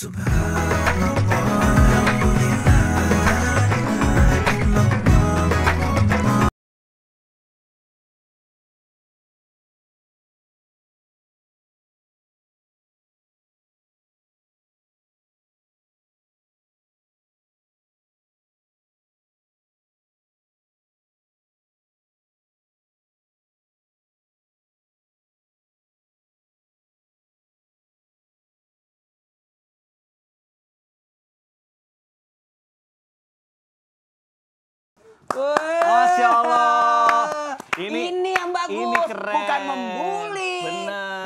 Somehow Masya Allah. Ini, yang bagus. Bukan membuli.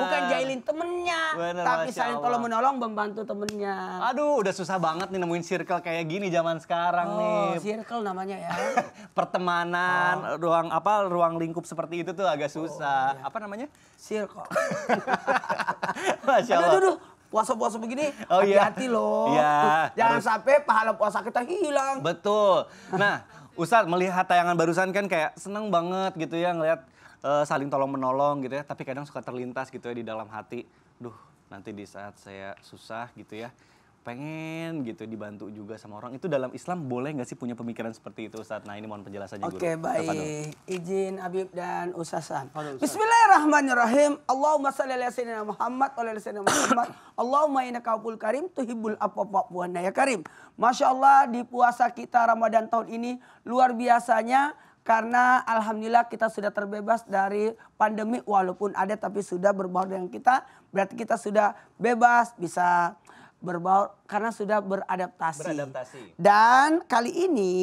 Bukan jahilin temennya. tapi saling tolong menolong membantu temennya. Aduh udah susah banget nih nemuin circle kayak gini zaman sekarang oh, nih. circle namanya ya. Pertemanan, oh. ruang apa ruang lingkup seperti itu tuh agak susah. Oh, iya. Apa namanya? Circle. Masya Allah. Aduh, aduh, aduh puasa-puasa begini hati oh, iya. hati-hati iya. loh. Iya. Jangan Harus. sampai pahala puasa kita hilang. Betul. Nah, Ustaz melihat tayangan barusan kan kayak seneng banget gitu ya ngelihat uh, saling tolong menolong gitu ya, tapi kadang suka terlintas gitu ya di dalam hati, duh nanti di saat saya susah gitu ya, pengen gitu dibantu juga sama orang itu dalam Islam boleh nggak sih punya pemikiran seperti itu Ustaz? Nah ini mohon penjelasannya Oke baik izin Abib dan Ustazan Bismillahirrahmanirrahim Allahumma salli ala sayyidina Muhammad wa ala sayyidina Muhammad Allahumma inna kaul karim tuhibbul apa buana ya karim Masya Allah di puasa kita Ramadan tahun ini luar biasanya karena alhamdulillah kita sudah terbebas dari pandemi walaupun ada tapi sudah berbaur dengan kita berarti kita sudah bebas bisa berbau karena sudah beradaptasi. beradaptasi. Dan kali ini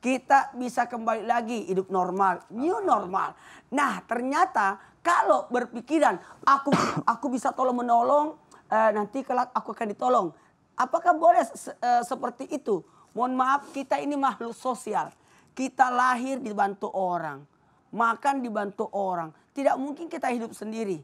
kita bisa kembali lagi hidup normal, new normal. Nah, ternyata kalau berpikiran aku aku bisa tolong menolong eh, nanti kelak aku akan ditolong. Apakah boleh se eh, seperti itu? Mohon maaf, kita ini makhluk sosial. Kita lahir dibantu orang, makan dibantu orang. Tidak mungkin kita hidup sendiri.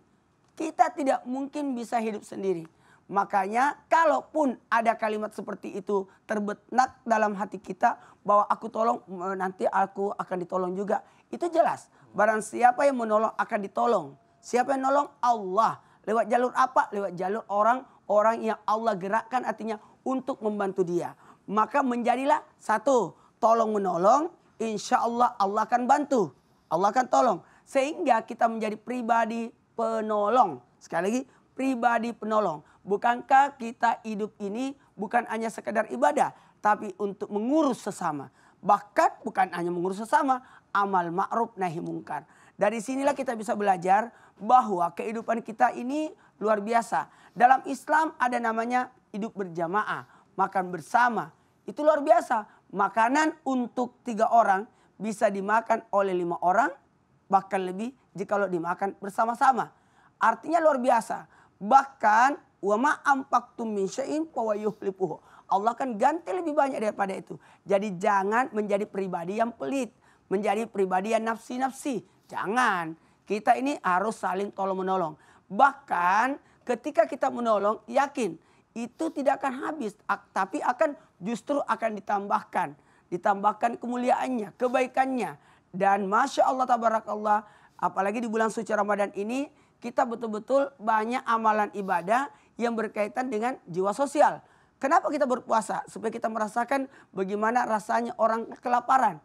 Kita tidak mungkin bisa hidup sendiri Makanya kalaupun ada kalimat seperti itu terbenak dalam hati kita bahwa aku tolong nanti aku akan ditolong juga. Itu jelas. Barang siapa yang menolong akan ditolong. Siapa yang menolong Allah. Lewat jalur apa? Lewat jalur orang-orang yang Allah gerakkan artinya untuk membantu dia. Maka menjadilah satu, tolong menolong, insya Allah Allah akan bantu. Allah akan tolong. Sehingga kita menjadi pribadi penolong. Sekali lagi, pribadi penolong. Bukankah kita hidup ini bukan hanya sekedar ibadah, tapi untuk mengurus sesama. Bahkan bukan hanya mengurus sesama, amal ma'ruf nahi mungkar. Dari sinilah kita bisa belajar bahwa kehidupan kita ini luar biasa. Dalam Islam ada namanya hidup berjamaah, makan bersama. Itu luar biasa. Makanan untuk tiga orang bisa dimakan oleh lima orang, bahkan lebih jikalau dimakan bersama-sama. Artinya luar biasa. Bahkan Wa ma amfaqtum min syai'in Allah kan ganti lebih banyak daripada itu. Jadi jangan menjadi pribadi yang pelit, menjadi pribadi yang nafsi-nafsi. Jangan. Kita ini harus saling tolong-menolong. Bahkan ketika kita menolong, yakin itu tidak akan habis, tapi akan justru akan ditambahkan, ditambahkan kemuliaannya, kebaikannya. Dan masya Allah tabarakallah, apalagi di bulan suci Ramadan ini kita betul-betul banyak amalan ibadah yang berkaitan dengan jiwa sosial. Kenapa kita berpuasa? Supaya kita merasakan bagaimana rasanya orang kelaparan.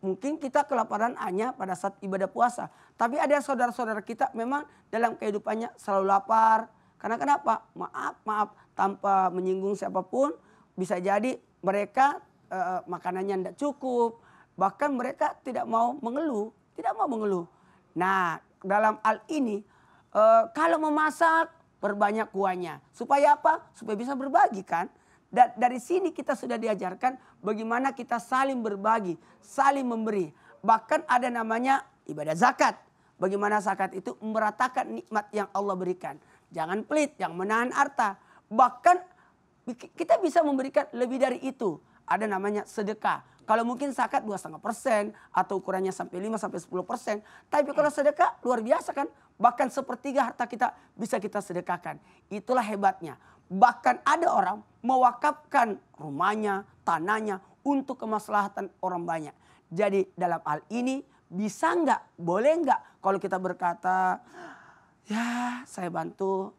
Mungkin kita kelaparan hanya pada saat ibadah puasa. Tapi ada saudara-saudara kita memang dalam kehidupannya selalu lapar. Karena kenapa? Maaf, maaf. Tanpa menyinggung siapapun. Bisa jadi mereka e, makanannya tidak cukup. Bahkan mereka tidak mau mengeluh. Tidak mau mengeluh. Nah, dalam hal ini, E, kalau memasak perbanyak kuahnya. Supaya apa? Supaya bisa berbagi kan. Da dari sini kita sudah diajarkan bagaimana kita saling berbagi, saling memberi. Bahkan ada namanya ibadah zakat. Bagaimana zakat itu meratakan nikmat yang Allah berikan. Jangan pelit, yang menahan harta. Bahkan kita bisa memberikan lebih dari itu. Ada namanya sedekah kalau mungkin zakat 2,5 persen atau ukurannya sampai 5 sampai 10 persen. Tapi kalau sedekah luar biasa kan. Bahkan sepertiga harta kita bisa kita sedekahkan. Itulah hebatnya. Bahkan ada orang mewakafkan rumahnya, tanahnya untuk kemaslahatan orang banyak. Jadi dalam hal ini bisa enggak, boleh enggak kalau kita berkata, ya saya bantu,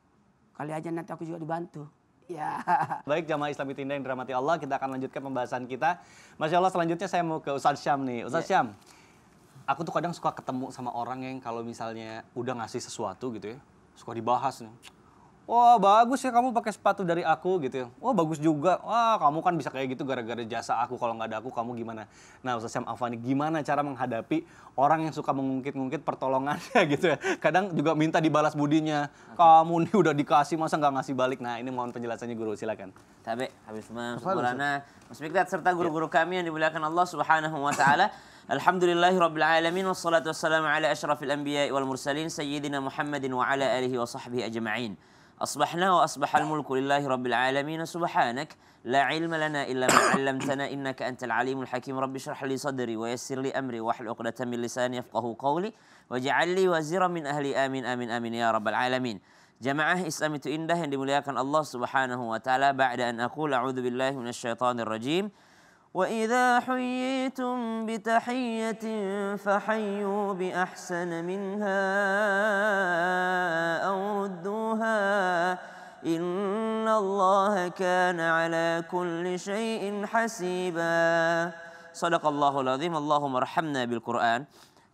kali aja nanti aku juga dibantu. Ya. Baik jamaah Islam Itinda yang dirahmati Allah, kita akan lanjutkan pembahasan kita. Masya Allah selanjutnya saya mau ke Ustaz Syam nih. Ustaz ya. Syam, aku tuh kadang suka ketemu sama orang yang kalau misalnya udah ngasih sesuatu gitu ya, suka dibahas nih. Wah bagus ya kamu pakai sepatu dari aku gitu ya. Wah bagus juga. Wah kamu kan bisa kayak gitu gara-gara jasa aku. Kalau nggak ada aku kamu gimana? Nah Ustaz Sam Afani gimana cara menghadapi orang yang suka mengungkit-ungkit pertolongannya gitu ya. Kadang juga minta dibalas budinya. Kamu ini udah dikasih masa nggak ngasih balik? Nah ini mohon penjelasannya guru silakan. Tabe, habis syukurana. Mas Mikdad serta guru-guru ya. kami yang dimuliakan Allah Subhanahu wa taala. Alhamdulillahi rabbil alamin wassalatu wassalamu ala ashrafil anbiya wal mursalin sayyidina Muhammadin wa ala alihi wa sahbihi ajma'in. أصبحنا وأصبح الملك لله رب العالمين سبحانك لا علم لنا إلا ما علمتنا إنك أنت العليم الحكيم رب اشرح لي صدري ويسر لي أمري واحل عقدة من لساني يفقه قولي واجعل لي وزيرا من أهلي آمين آمين آمين يا رب العالمين جماعه Islam itu indah yang dimuliakan Allah Subhanahu wa taala ba'da an aqul a'udzu billahi minasyaitonir وإذا حييتم بتحية فحيوا بأحسن منها أو ردوها إن الله كان على كل شيء حسيبا صدق الله العظيم اللهم ارحمنا بالقران Quran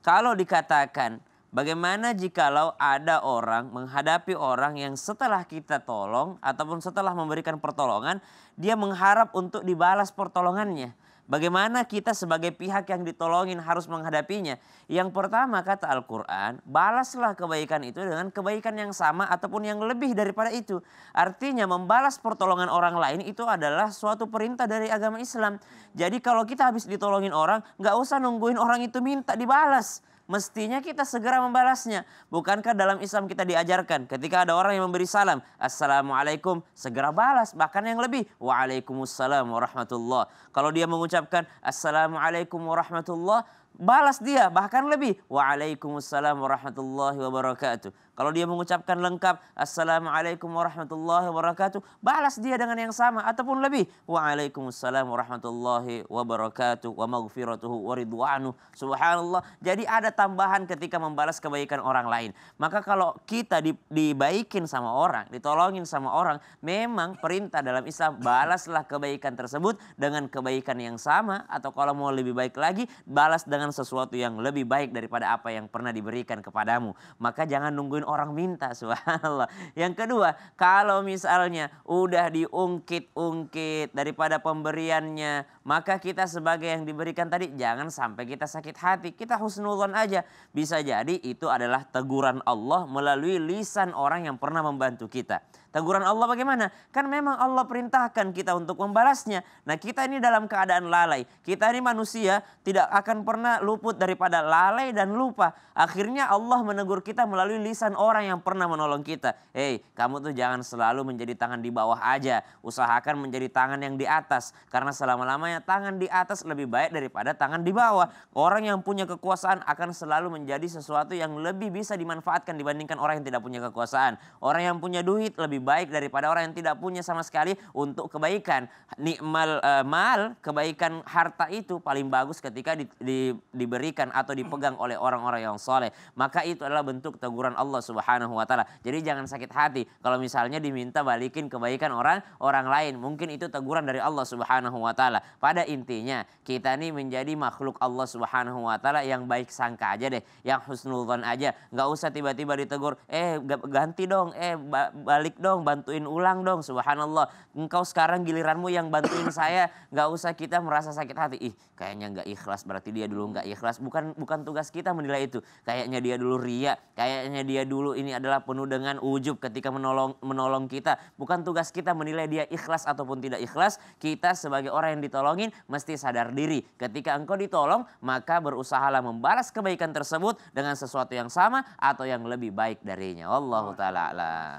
kalau dikatakan Bagaimana jikalau ada orang menghadapi orang yang setelah kita tolong ataupun setelah memberikan pertolongan, dia mengharap untuk dibalas pertolongannya. Bagaimana kita sebagai pihak yang ditolongin harus menghadapinya? Yang pertama kata Al-Quran, balaslah kebaikan itu dengan kebaikan yang sama ataupun yang lebih daripada itu. Artinya membalas pertolongan orang lain itu adalah suatu perintah dari agama Islam. Jadi kalau kita habis ditolongin orang, nggak usah nungguin orang itu minta dibalas mestinya kita segera membalasnya. Bukankah dalam Islam kita diajarkan ketika ada orang yang memberi salam, Assalamualaikum, segera balas. Bahkan yang lebih, Waalaikumsalam warahmatullah. Kalau dia mengucapkan Assalamualaikum warahmatullah, balas dia bahkan lebih waalaikumsalam warahmatullahi wabarakatuh kalau dia mengucapkan lengkap assalamualaikum warahmatullahi wabarakatuh balas dia dengan yang sama ataupun lebih waalaikumsalam warahmatullahi wabarakatuh wa maghfiratuhu wa ridwanu subhanallah jadi ada tambahan ketika membalas kebaikan orang lain maka kalau kita dibaikin sama orang ditolongin sama orang memang perintah dalam Islam balaslah kebaikan tersebut dengan kebaikan yang sama atau kalau mau lebih baik lagi balas dengan dengan sesuatu yang lebih baik daripada apa yang pernah diberikan kepadamu. Maka jangan nungguin orang minta, subhanallah. Yang kedua, kalau misalnya udah diungkit-ungkit daripada pemberiannya, maka kita sebagai yang diberikan tadi jangan sampai kita sakit hati. Kita husnulon aja. Bisa jadi itu adalah teguran Allah melalui lisan orang yang pernah membantu kita. Teguran Allah bagaimana? Kan memang Allah perintahkan kita untuk membalasnya. Nah kita ini dalam keadaan lalai. Kita ini manusia tidak akan pernah luput daripada lalai dan lupa. Akhirnya Allah menegur kita melalui lisan orang yang pernah menolong kita. Hei kamu tuh jangan selalu menjadi tangan di bawah aja. Usahakan menjadi tangan yang di atas. Karena selama-lamanya tangan di atas lebih baik daripada tangan di bawah. Orang yang punya kekuasaan akan selalu menjadi sesuatu yang lebih bisa dimanfaatkan dibandingkan orang yang tidak punya kekuasaan. Orang yang punya duit lebih baik daripada orang yang tidak punya sama sekali untuk kebaikan. Nikmal uh, mal, kebaikan harta itu paling bagus ketika di, di, diberikan atau dipegang oleh orang-orang yang soleh. Maka itu adalah bentuk teguran Allah Subhanahu wa taala. Jadi jangan sakit hati kalau misalnya diminta balikin kebaikan orang orang lain. Mungkin itu teguran dari Allah Subhanahu wa taala. Pada intinya kita ini menjadi makhluk Allah Subhanahu wa taala yang baik sangka aja deh, yang husnul aja. nggak usah tiba-tiba ditegur, "Eh, ganti dong, eh balik dong." dong, bantuin ulang dong. Subhanallah, engkau sekarang giliranmu yang bantuin saya. nggak usah kita merasa sakit hati. Ih, kayaknya nggak ikhlas, berarti dia dulu nggak ikhlas. Bukan bukan tugas kita menilai itu. Kayaknya dia dulu ria, kayaknya dia dulu ini adalah penuh dengan ujub ketika menolong menolong kita. Bukan tugas kita menilai dia ikhlas ataupun tidak ikhlas. Kita sebagai orang yang ditolongin mesti sadar diri. Ketika engkau ditolong, maka berusahalah membalas kebaikan tersebut dengan sesuatu yang sama atau yang lebih baik darinya. Allah taala.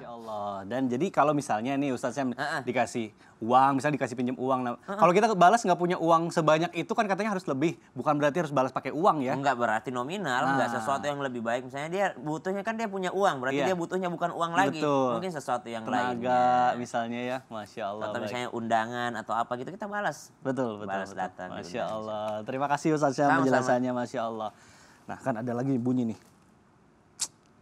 Allah. Dan kan. Jadi kalau misalnya nih Ustaz saya uh-uh. dikasih uang, misalnya dikasih pinjam uang. uh-uh. Kalau kita balas nggak punya uang sebanyak itu kan katanya harus lebih. Bukan berarti harus balas pakai uang ya. Nggak berarti nominal, nah. sesuatu yang lebih baik. Misalnya dia butuhnya kan dia punya uang, berarti yeah. dia butuhnya bukan uang lagi. Betul. Mungkin sesuatu yang lain. Tenaga lainnya. misalnya ya, Masya Allah. Atau baik. misalnya undangan atau apa gitu kita balas. Betul, betul. Balas betul. datang. Gitu, Masya Allah. Terima kasih Ustaz saya penjelasannya, Masya Allah. Nah kan ada lagi bunyi nih.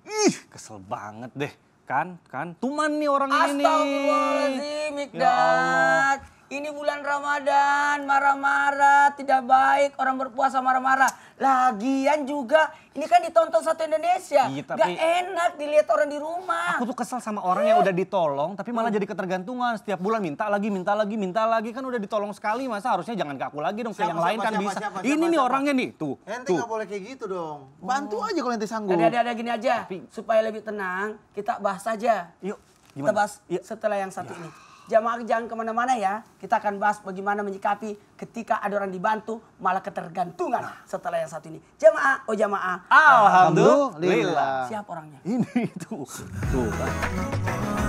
Ih, kesel banget deh. Kan, kan. Tuman nih orang ini Astagfirullahaladzim, Mikdad. Ya Ini bulan Ramadan, marah-marah, tidak baik orang berpuasa marah-marah. Lagian juga ini kan ditonton satu Indonesia. Iya, tapi... Gak enak dilihat orang di rumah. Aku tuh kesel sama orang yang udah ditolong tapi malah hmm. jadi ketergantungan. Setiap bulan minta lagi, minta lagi, minta lagi. Kan udah ditolong sekali masa harusnya jangan ke aku lagi dong. Ke yang lain kan siapa, bisa. Siapa, siapa, ini nih orangnya nih. Tuh. Ente tuh. gak boleh kayak gitu dong. Bantu hmm. aja kalau ente sanggup. Ada, ada, ada gini aja. Tapi... Supaya lebih tenang kita bahas aja. Yuk. Gimana? Kita bahas Yuk. Iya. setelah yang satu ya. ini. Jamaah jangan kemana-mana ya. Kita akan bahas bagaimana menyikapi ketika ada orang dibantu malah ketergantungan nah. setelah yang satu ini. Jamaah, oh jamaah. Alhamdulillah. Siapa Siap orangnya. Ini itu. Tuh.